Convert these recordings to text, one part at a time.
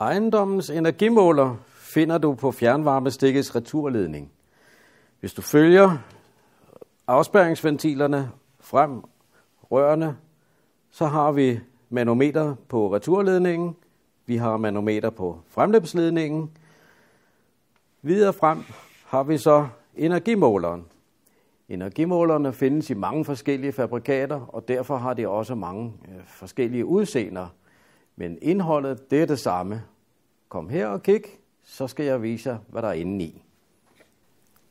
Ejendommens energimåler finder du på fjernvarmestikkets returledning. Hvis du følger afspæringsventilerne frem, rørene, så har vi manometer på returledningen, vi har manometer på fremløbsledningen. Videre frem har vi så energimåleren. Energimålerne findes i mange forskellige fabrikater, og derfor har de også mange øh, forskellige udseender. Men indholdet, det er det samme. Kom her og kig, så skal jeg vise jer, hvad der er inde i.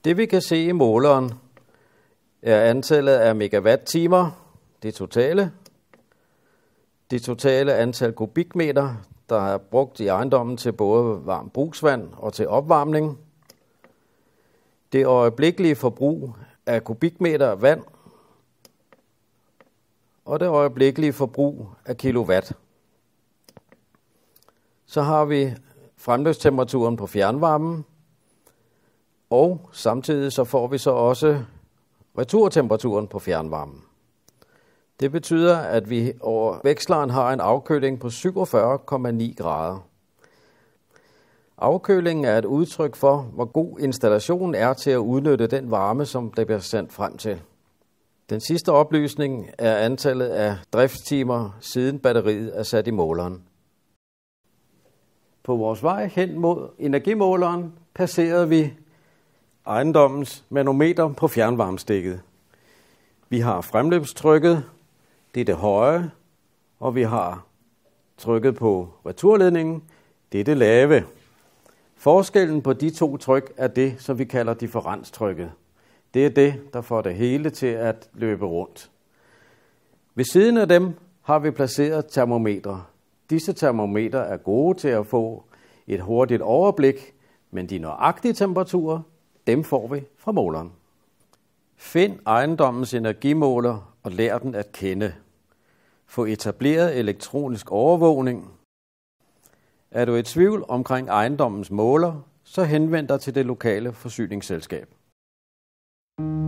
Det vi kan se i måleren er antallet af megawatt-timer, det totale. Det totale antal kubikmeter, der er brugt i ejendommen til både varmt brugsvand og til opvarmning. Det øjeblikkelige forbrug af kubikmeter vand og det øjeblikkelige forbrug af kilowatt. Så har vi fremløbstemperaturen på fjernvarmen, og samtidig så får vi så også returtemperaturen på fjernvarmen. Det betyder, at vi over veksleren har en afkøling på 47,9 grader. Afkølingen er et udtryk for, hvor god installationen er til at udnytte den varme, som der bliver sendt frem til. Den sidste oplysning er antallet af driftstimer, siden batteriet er sat i måleren. På vores vej hen mod energimåleren passerede vi ejendommens manometer på fjernvarmestikket. Vi har fremløbstrykket, det er det høje, og vi har trykket på returledningen, det er det lave. Forskellen på de to tryk er det, som vi kalder differenstrykket. Det er det, der får det hele til at løbe rundt. Ved siden af dem har vi placeret termometre. Disse termometer er gode til at få et hurtigt overblik, men de nøjagtige temperaturer, dem får vi fra måleren. Find ejendommens energimåler og lær den at kende. Få etableret elektronisk overvågning. Er du i tvivl omkring ejendommens måler, så henvend dig til det lokale forsyningsselskab. thank you